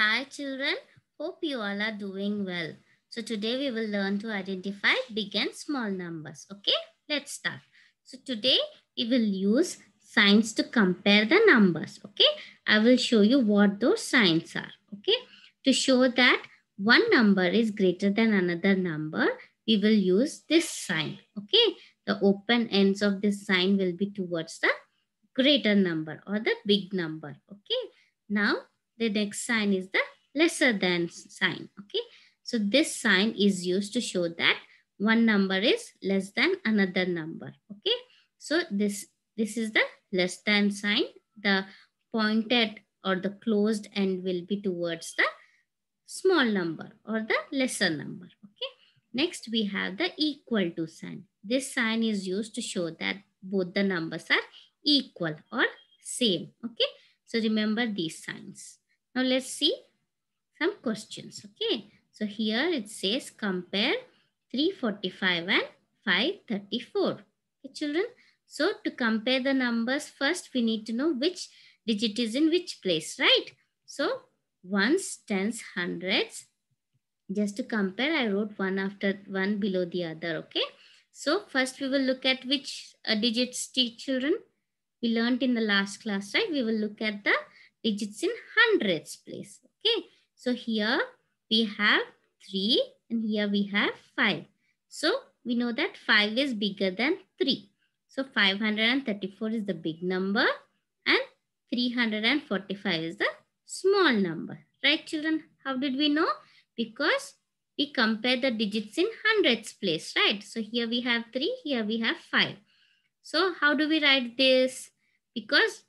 Hi children, hope you all are doing well. So today we will learn to identify big and small numbers. Okay, let's start. So today we will use signs to compare the numbers. Okay, I will show you what those signs are. Okay, to show that one number is greater than another number, we will use this sign. Okay, the open ends of this sign will be towards the greater number or the big number. Okay, now the next sign is the lesser than sign. Okay. So this sign is used to show that one number is less than another number. Okay. So this, this is the less than sign. The pointed or the closed end will be towards the small number or the lesser number. Okay. Next, we have the equal to sign. This sign is used to show that both the numbers are equal or same. Okay. So remember these signs. Now let's see some questions. Okay. So here it says compare 345 and 534. Okay, children. So to compare the numbers first, we need to know which digit is in which place, right? So ones, tens, hundreds. Just to compare, I wrote one after one below the other, okay? So first we will look at which uh, digits, children. We learned in the last class, right? We will look at the digits in hundreds place. Okay. So here we have three and here we have five. So we know that five is bigger than three. So 534 is the big number and 345 is the small number. Right children? How did we know? Because we compare the digits in hundreds place, right? So here we have three, here we have five. So how do we write this? Because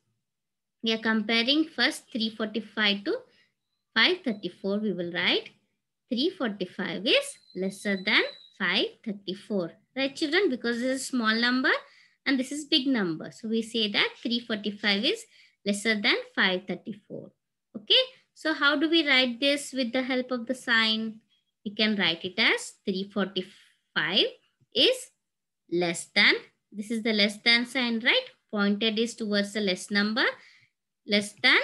we are comparing first 345 to 534. We will write 345 is lesser than 534. Right children, because this is small number and this is big number. So we say that 345 is lesser than 534. Okay, so how do we write this with the help of the sign? We can write it as 345 is less than, this is the less than sign, right? Pointed is towards the less number less than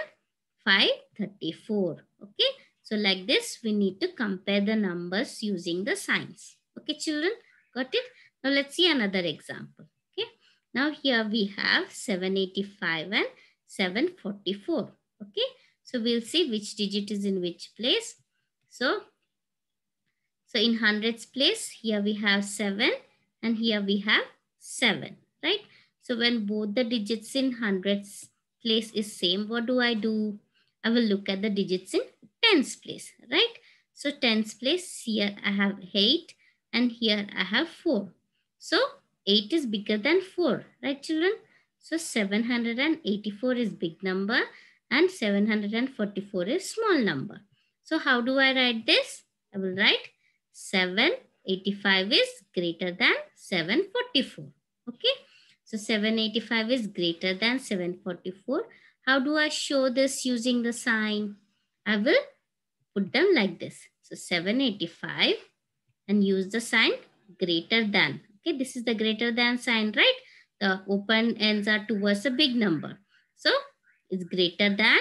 534. Okay. So like this, we need to compare the numbers using the signs. Okay, children, got it? Now let's see another example. Okay. Now here we have 785 and 744. Okay. So we'll see which digit is in which place. So, so in hundreds place, here we have 7 and here we have 7, right? So when both the digits in hundreds place is same, what do I do? I will look at the digits in tens place, right? So tens place, here I have 8 and here I have 4. So 8 is bigger than 4, right children? So 784 is big number and 744 is small number. So how do I write this? I will write 785 is greater than 744. Okay. So 785 is greater than 744. How do I show this using the sign? I will put them like this. So 785 and use the sign greater than. Okay, this is the greater than sign, right? The open ends are towards a big number. So it's greater than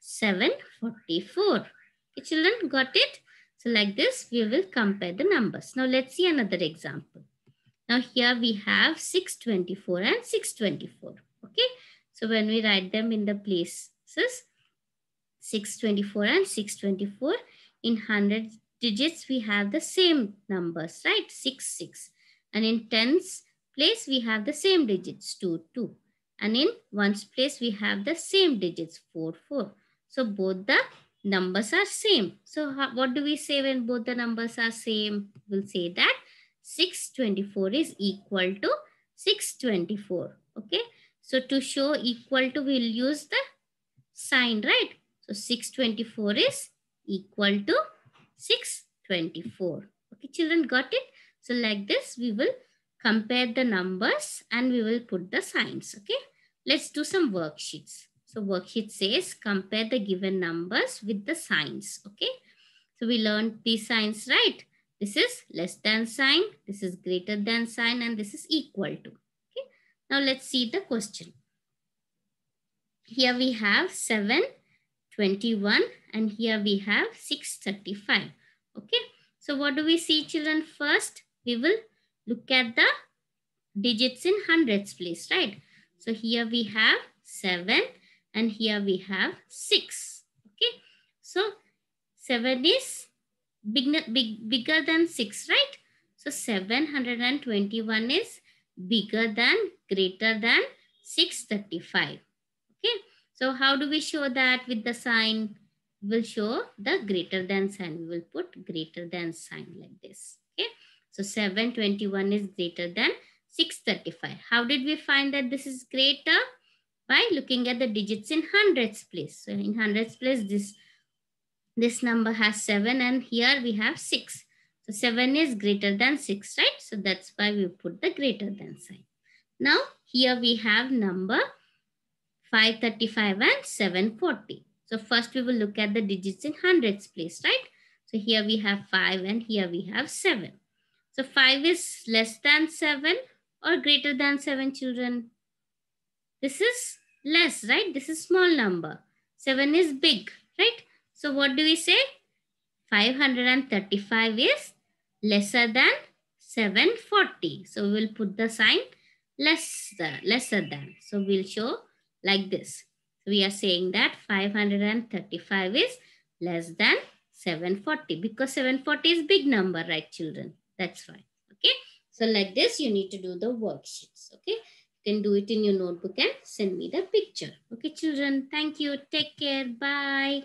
744. Okay, children, got it? So like this, we will compare the numbers. Now let's see another example. Now here we have 624 and 624. Okay. So when we write them in the places, 624 and 624, in 100 digits, we have the same numbers, right? 6, 6. And in tens place, we have the same digits, 2, 2. And in ones place, we have the same digits, 4, 4. So both the numbers are same. So how, what do we say when both the numbers are same? We'll say that 624 is equal to 624. Okay. So to show equal to, we'll use the sign, right? So 624 is equal to 624. Okay, children got it? So like this, we will compare the numbers and we will put the signs. Okay. Let's do some worksheets. So worksheet says compare the given numbers with the signs. Okay. So we learned these signs, right? This is less than sign, this is greater than sign, and this is equal to. Okay? Now let's see the question. Here we have 7, 21, and here we have 635. Okay, so what do we see children first? We will look at the digits in hundreds place, right? So here we have 7 and here we have 6. Okay, so 7 is big, big, bigger than 6, right? So 721 is bigger than, greater than 635. Okay. So how do we show that with the sign? We'll show the greater than sign. We will put greater than sign like this. Okay. So 721 is greater than 635. How did we find that this is greater? By looking at the digits in hundreds place. So in hundreds place, this this number has 7 and here we have 6. So 7 is greater than 6, right? So that's why we put the greater than sign. Now here we have number 535 and 740. So first we will look at the digits in hundreds place, right? So here we have 5 and here we have 7. So 5 is less than 7 or greater than 7 children. This is less, right? This is small number. 7 is big, right? So what do we say? 535 is lesser than 740. So we will put the sign lesser, lesser than. So we'll show like this. We are saying that 535 is less than 740 because 740 is big number, right children? That's right. Okay. So like this, you need to do the worksheets. Okay. You can do it in your notebook and send me the picture. Okay, children. Thank you. Take care. Bye.